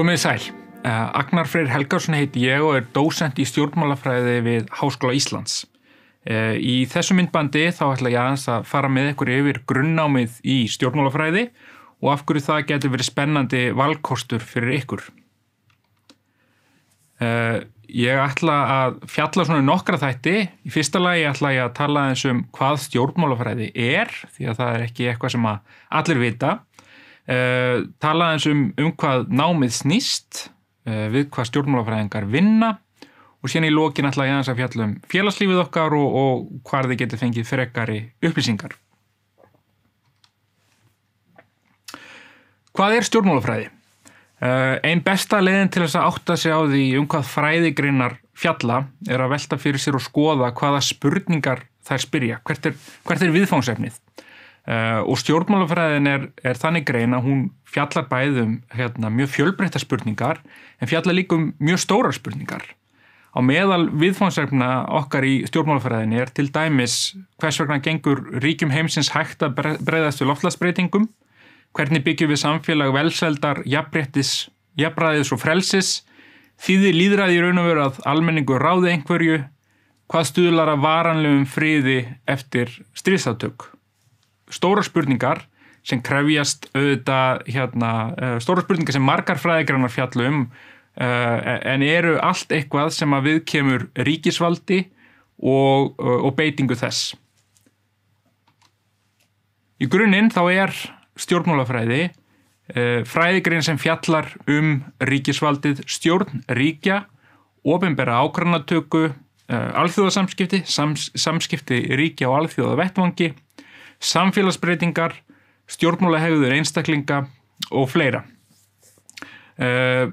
Komið sæl. Eh, Agnar Freyr Helgarsson heiti ég og er dósent í stjórnmálafræði við Háskóla Íslands. Eh, í þessu myndbandi þá ætla ég aðeins að fara með ykkur yfir grunnámið í stjórnmálafræði og af hverju það getur verið spennandi valkostur fyrir ykkur. Eh, ég ætla að fjalla svona nokkra þætti. Í fyrsta lagi ætla ég að tala eins um hvað stjórnmálafræði er því að það er ekki eitthvað sem allir vita og Uh, eh, talaði eins um um hvað námið snýst, uh, við hvað stjórnmálafræðingar vinna og síðan í lókin alltaf ég aðeins að fjallum félagslífið okkar og, og hvar þið getur fengið frekari upplýsingar. Hvað er stjórnmálafræði? Uh, eh, Einn besta leðin til þess að átta sig á því um hvað fræðigreinar fjalla er að velta fyrir sér og skoða hvaða spurningar þær spyrja, hvert er, hvert er viðfóngsefnið? Uh, og stjórnmálafræðin er, er þannig grein að hún fjallar bæðum hérna, mjög fjölbreytta spurningar en fjallar líka um mjög stórar spurningar. Á meðal viðfónsverfna okkar í stjórnmálafræðin er til dæmis hvers vegna gengur ríkjum heimsins hægt að breyðast við loftlagsbreytingum, hvernig byggjum við samfélag velseldar, jafnbrettis, jafnbræðis og frelsis, þýði líðræði í raun og veru að almenningu ráði einhverju, hvað stuðlar að varanlegum fríði eftir stríðsáttökk stóra spurningar sem krefjast auðvitað hérna, eh, stóra spurningar sem margar fræðigrannar fjallu um eh, en eru allt eitthvað sem að við kemur ríkisvaldi og, eh, og beitingu þess. Í grunninn þá er stjórnmálafræði fræðigrein sem fjallar um ríkisvaldið stjórn, ríkja, ofinbæra ákvarðanatöku, alþjóðasamskipti, sams, samskipti ríkja og alþjóða vettvangi samfélagsbreytingar, stjórnmálahegður einstaklinga og fleira. Uh,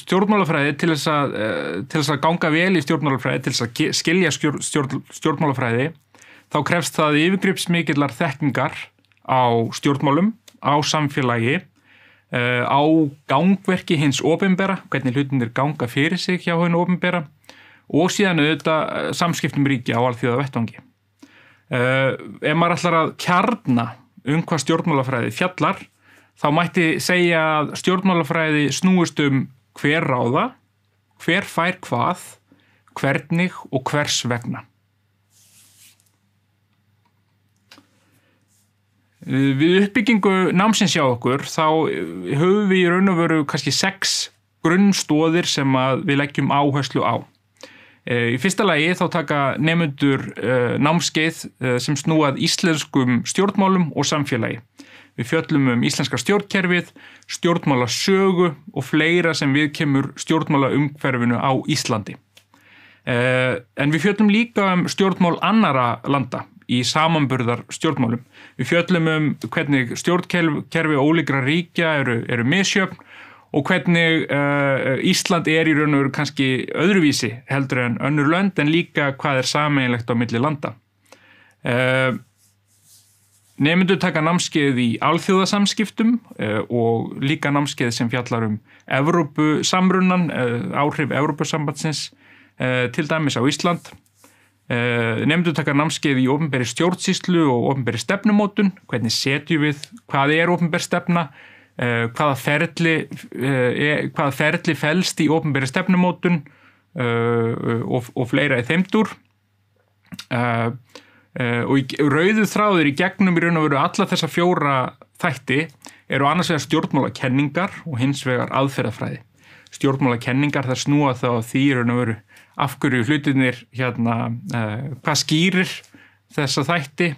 stjórnmálafræði til þess að, uh, til þess að ganga vel í stjórnmálafræði, til þess að skilja stjórn, stjórn, stjórnmálafræði, þá krefst það yfirgripsmikillar þekkingar á stjórnmálum, á samfélagi, uh, á gangverki hins ofinbera, hvernig hlutinir ganga fyrir sig hjá hennu ofinbera og síðan auðvitað samskiptum ríkja á alþjóða vettvangi. Uh, ef maður ætlar að kjarna um hvað stjórnmálafræði fjallar þá mætti segja að stjórnmálafræði snúist um hver ráða, hver fær hvað hvernig og hvers vegna eh, Við uppbyggingu námsins hjá okkur þá eh, höfum við í raun og veru kannski sex grunnstóðir sem við leggjum áherslu á Eh, í fyrsta lagi þá taka nefnundur eh, námskeið eh, sem snúað íslenskum stjórnmálum og samfélagi. Við fjöllum um íslenska stjórnkerfið, stjórnmálasögu og fleira sem við kemur stjórnmálaumhverfinu á Íslandi. En við fjöllum líka um stjórnmál annara landa í samanburðar stjórnmálum. Við fjöllum um hvernig stjórnkerfi og ólíkra ríkja eru, eru misjöfn og hvernig uh, uh, Ísland er í raun og veru kannski öðruvísi heldur en önnur lönd en líka hvað er sameinlegt á milli landa. Uh, Nefndu taka námskeið í alþjóðasamskiptum uh, og líka námskeið sem fjallar um Evrópusamrunnan, uh, áhrif Evrópusambatsins uh, til dæmis á Ísland. Nefndu taka námskeið í ofnbæri stjórnsíslu og ofnbæri stefnumótun, hvernig setjum við, hvað er ofnbæri stefna, Uh, hvaða, ferli, uh, hvaða ferli felst í ofnbæri stefnumótun uh, og, og fleira í þeimdur og í, rauðu þráður í gegnum í raun og veru alla þessa fjóra þætti eru annars vegar stjórnmálakenningar og hins vegar aðferðafræði stjórnmálakenningar þar snúa þá því í raun og veru afhverju hlutinir hérna, hvað skýrir þessa þætti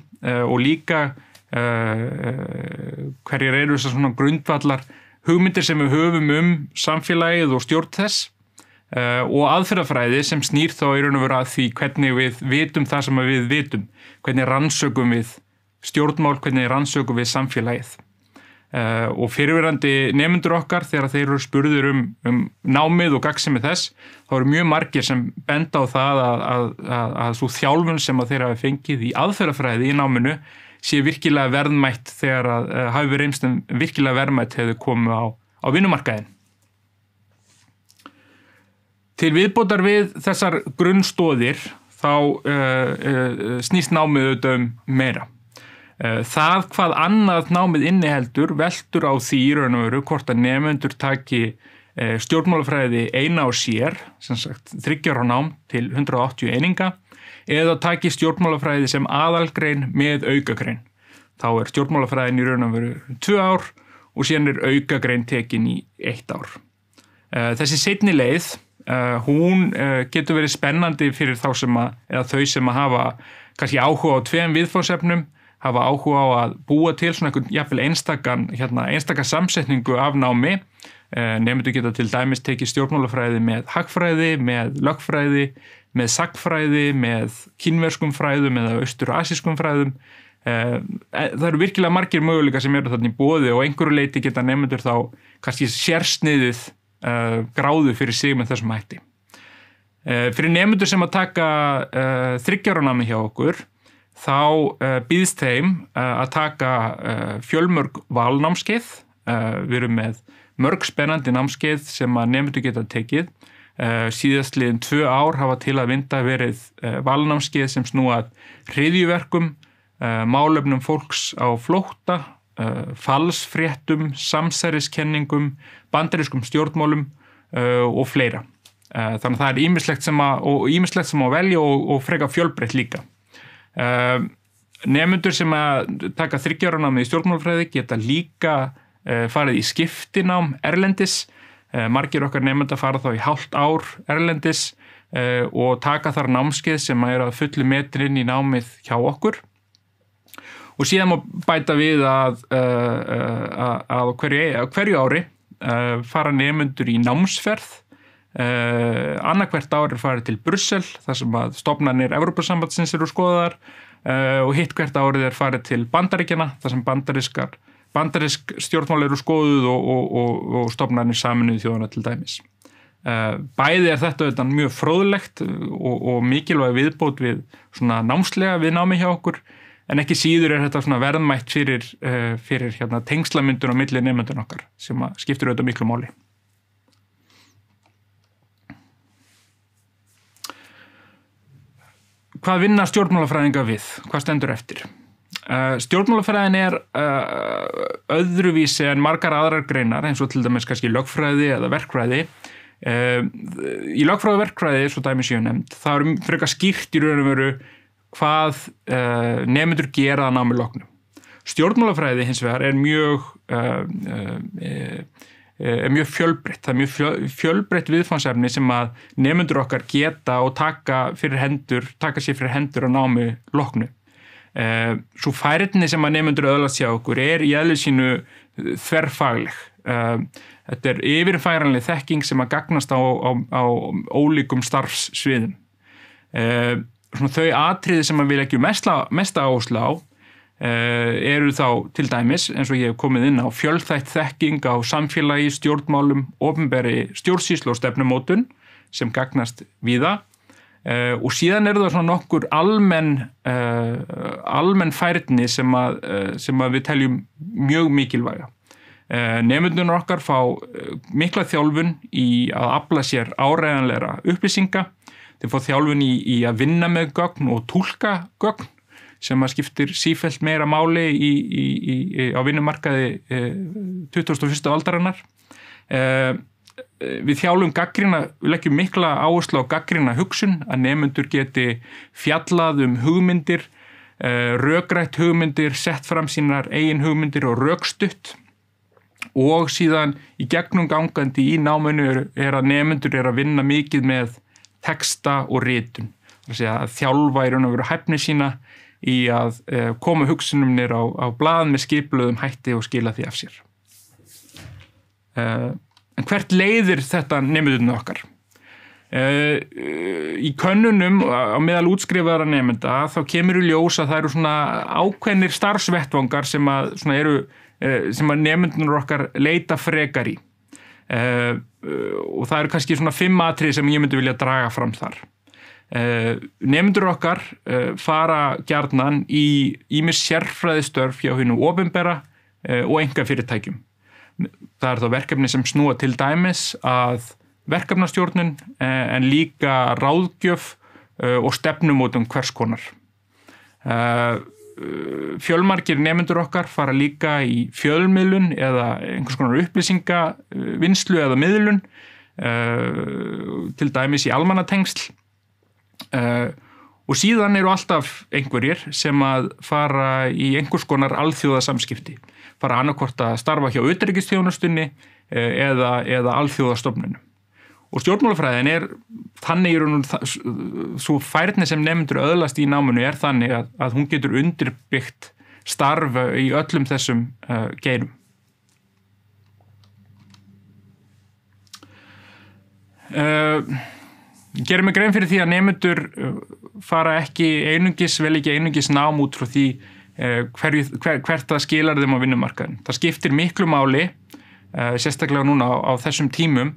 og líka Eh, eh, hverjar eru þessar svona grundvallar hugmyndir sem við höfum um samfélagið og stjórn þess eh, og aðferðafræði sem snýr þá í raun og vera að því hvernig við vitum það sem við vitum, hvernig rannsökum við stjórnmál, hvernig rannsökum við samfélagið og fyrirverandi nefndur okkar þegar þeir eru spurður um, um námið og gagsemi þess, þá eru mjög margir sem benda á það að, að, að, að svo þjálfun sem að þeir hafi fengið í aðferðafræði í náminu sé virkilega verðmætt þegar að uh, hafi reymstum virkilega verðmætt hefur komið á, á vinnumarkaðin. Til viðbótar við þessar grunnstóðir þá uh, uh, snýst námið auðvitað um meira. Það hvað annað námið inniheldur veldur á því í raun og veru hvort að nefnendur taki stjórnmálafræði eina á sér, sem sagt þryggjar á nám til 180 eininga eða taki stjórnmálafræði sem aðalgrein með aukagrein. Þá er stjórnmálafræðin í raun og veru 2 ár og síðan er aukagrein tekin í 1 ár. Eh, þessi setni leið, eh, hún eh, getur verið spennandi fyrir þá sem að, eða þau sem að hafa kannski áhuga á tveim viðfóðsefnum, hafa áhuga á að búa til svona einhvern jafnvel einstakann, hérna einstakar samsetningu af námi, nefndu geta til dæmis tekið stjórnmálafræði með hagfræði, með lögfræði, með sagfræði, með kínverskum fræðum eða austur-asískum fræðum. Eh, eh, það eru virkilega margir möguleika sem eru þarna í bóði og einhverju leiti geta nefnendur þá kannski sérsniðið eh, gráðu fyrir sig með þessum hætti. Fyrir nefnendur sem að taka þryggjáranámi hjá okkur þá býðst þeim að taka fjölmörg valnámskeið. Við erum með mörg spennandi námskeið sem að nefnendur geta tekið Eh, síðastliðin tvö ár hafa til að vinda verið eh, valnámskeið sem snúað hriðjuverkum, eh, málefnum fólks á flókta, falsfréttum, samsæriskenningum, bandarískum stjórnmólum og fleira. Þannig að það er ímislegt sem að, sem að velja og, og freka fjölbreytt líka. Nefnundur sem að taka þryggjáranámið í stjórnmálfræði geta líka farið í skiptinám erlendis og Eh, margir okkar nefnda fara þá í hálft ár erlendis eh, og taka þar námskeið sem er að fulli metrin í námið hjá okkur. Og síðan má bæta við að, eh, að, að hverju, e, hverju ári fara nefnundur í námsferð, annarkvert ári farið til Brussel þar sem að stopnarnir Európa-sambandsins eru skoðaðar og hitt hvert árið er farið til bandaríkjana þar sem bandarískar bandarisk stjórnmál eru skoðuð og, og, og, og stopnarnir saminuð þjóðana til dæmis. Eh, bæði er þetta auðvitað mjög fróðlegt og mikilvæg viðbót við svona námslega viðnámi hjá okkur en ekki síður er þetta svona verðmætt fyrir, eh, fyrir hérna, tengslamyndun og millir nefnundun okkar sem skiptir auðvitað miklu máli. Hvað vinna stjórnmálafræðinga við? Hvað stendur eftir? Eh, stjórnmálafræðin er eh, öðruvísi en margar aðrar greinar eins og til dæmis kannski lögfræði eða verkfræði. Eh, í lögfræði og verkfræði, svo dæmis ég hef nefnd, það eru frekar skýrt í raun og veru hvað nefndur gera að námi loknum. Stjórnmálafræði hins vegar er mjög, mjög fjölbreytt, það er mjög fjölbreytt viðfangsefni sem að nefndur okkar geta og taka, hendur, taka sér fyrir hendur að námi loknum. Eh, svo færiðni sem að nefnundur öðlast hjá okkur er í aðlið sínu eh, þverfagleg eh, þetta er yfirfæranlega þekking sem að gagnast á, á, á ólíkum starfssviðum svona þau atriði sem að við leggjum mesta áherslu á eru þá til dæmis eins og ég hef komið inn á fjölþætt þekking á samfélagi, stjórnmálum, ofinberi stjórnsýslu og stefnumótun sem gagnast viða Uh, og síðan eru það svona nokkur almenn, uh, almenn færni sem, að, uh, sem að við teljum mjög mikilvæga. Nefnundunar okkar fá mikla þjálfun í að afla sér áræðanleira upplýsinga, þeir fá þjálfun í, í að vinna með gögn og tólka gögn sem að skiptir sífælt meira máli í, í, á vinnumarkaði 2001. aldarinnar. Eh, við þjálfum gaggrina, við leggjum mikla áherslu á gaggrina hugsun að nefnendur geti fjallað um hugmyndir, eh, rögrætt hugmyndir, sett fram sínar eigin hugmyndir og rögstutt og síðan í gegnum gangandi í náminu er að nefnendur er að vinna mikið með texta og rítun. Þjálfa er að vera hæfni sína í að eh, koma hugsunum nýra á, á blað með skipluðum hætti og skila því af sér. En hvert leiðir þetta nefndunum okkar? Uh, í könnunum á meðal útskrifara nefnda þá kemur í ljós að það eru svona ákveðnir starfsvettvangar sem að, eru, uh, sem að nefndunum okkar leita frekar í. Uh, og það eru kannski svona fimm atrið sem ég myndi vilja draga fram þar. Uh, nefndur okkar uh, fara gjarnan í ímis sérfræðistörf hjá hennu ofinbera uh, og enga fyrirtækjum það er þá verkefni sem snúa til dæmis að verkefnastjórnun eh, en líka ráðgjöf eh, og stefnumótum hvers konar. Eh, Fjölmarkir nefndur okkar fara líka í fjölmiðlun eða einhvers konar upplýsingavinslu eða miðlun til dæmis í almannatengsl og síðan eru alltaf einhverjir sem að fara í einhvers konar alþjóðasamskipti fara annarkort að starfa hjá auðryggistjónastunni eh, eða, eða alþjóðastofnunum. Og stjórnmálafræðin er þannig í raun og svo færðni sem nefndur öðlast í náminu er þannig að, að hún getur undirbyggt starf í öllum þessum uh, geirum. Uh, gerum við grein fyrir því að nefndur fara ekki einungis, vel ekki einungis nám út frá því Eh, hver, hver, hvert það skilar þeim á vinnumarkaðin. Það skiptir miklu máli, eh, sérstaklega núna á, á þessum tímum,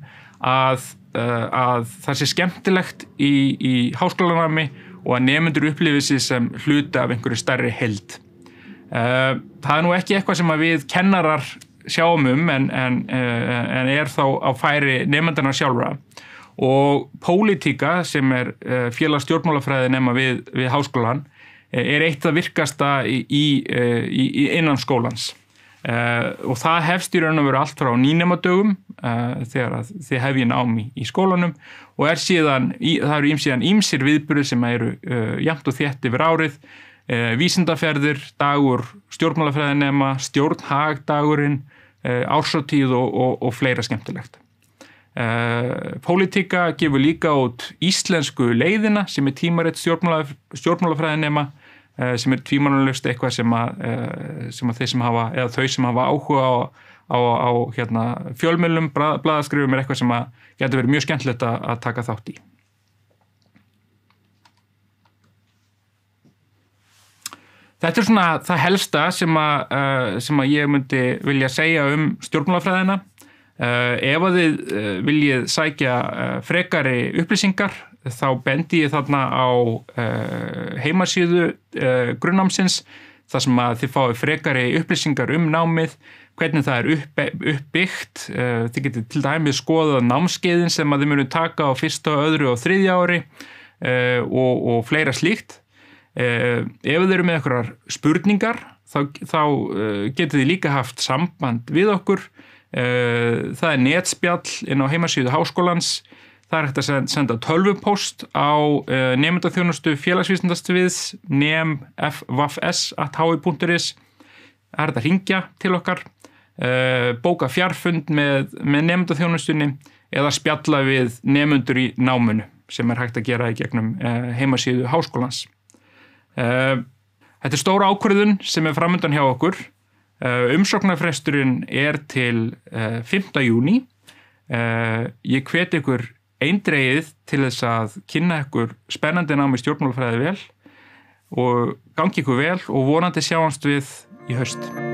að, eh, að það sé skemmtilegt í, í háskólanami og að nefnendur upplifið sér sem hluta af einhverju starri held. Það er nú ekki eitthvað sem við kennarar sjáum um en, en, en er þá á færi nefnendarna sjálfra og pólitíka sem er félagsstjórnmálafræði nefna við, við háskólan Eh, er eitt að virkasta í, eh, í, í innan skólans eh, og það hefst í raun og veru allt frá nýnemadögum þegar þið hefði námi í skólanum og er síðan, það eru ímsíðan ímsir viðbyrðu sem eru jæmt og þétt yfir árið vísindaferðir, dagur, stjórnmálafræðinema stjórnhagdagurinn ársóttíð og, og, og fleira skemmtilegt Polítika gefur líka át íslensku leiðina sem er tímaritt stjórnmálafræðinema Eh, sem er tvímanulegst eitthvað sem að, eh, sem að þeir sem hafa, eða þau sem hafa áhuga á, á, á hérna, fjölmjölum, bladarskrifum er eitthvað sem að getur verið mjög skemmtilegt að taka þátt í. Þetta er svona það helsta sem að, eh, sem að ég myndi vilja segja um stjórnmálafræðina. Ef að þið viljið sækja frekari upplýsingar þá bendi ég þarna á uh, heimasíðu uh, eh, grunnámsins þar sem að þið fái frekari upplýsingar um námið, hvernig það er upp, uppbyggt, uh, þið getur til dæmið skoðað námskeiðin sem að þið munu taka á fyrsta, öðru og þriðja ári og, og fleira slíkt. Ef þið eru með einhverjar spurningar þá, þá getur þið líka haft samband við okkur. Það er netspjall inn á heimasíðu háskólans Það er hægt að senda tölvupost á eh, nefndaþjónustu félagsvísindastviðs nefnfvfs.hi.is Það er hægt að ringja til okkar, eh, bóka fjarfund með, með nefndaþjónustunni eða spjalla við nefnundur í námunu sem er hægt að gera í gegnum eh, heimasíðu háskólans. Þetta er stóra ákvörðun sem er framöndan hjá okkur. Umsóknarfresturinn er til 5. júni. Ég hveti ykkur eindreið til þess að kynna ykkur spennandi námi stjórnmálafræði vel og gangi ykkur vel og vonandi sjáumst við í haust.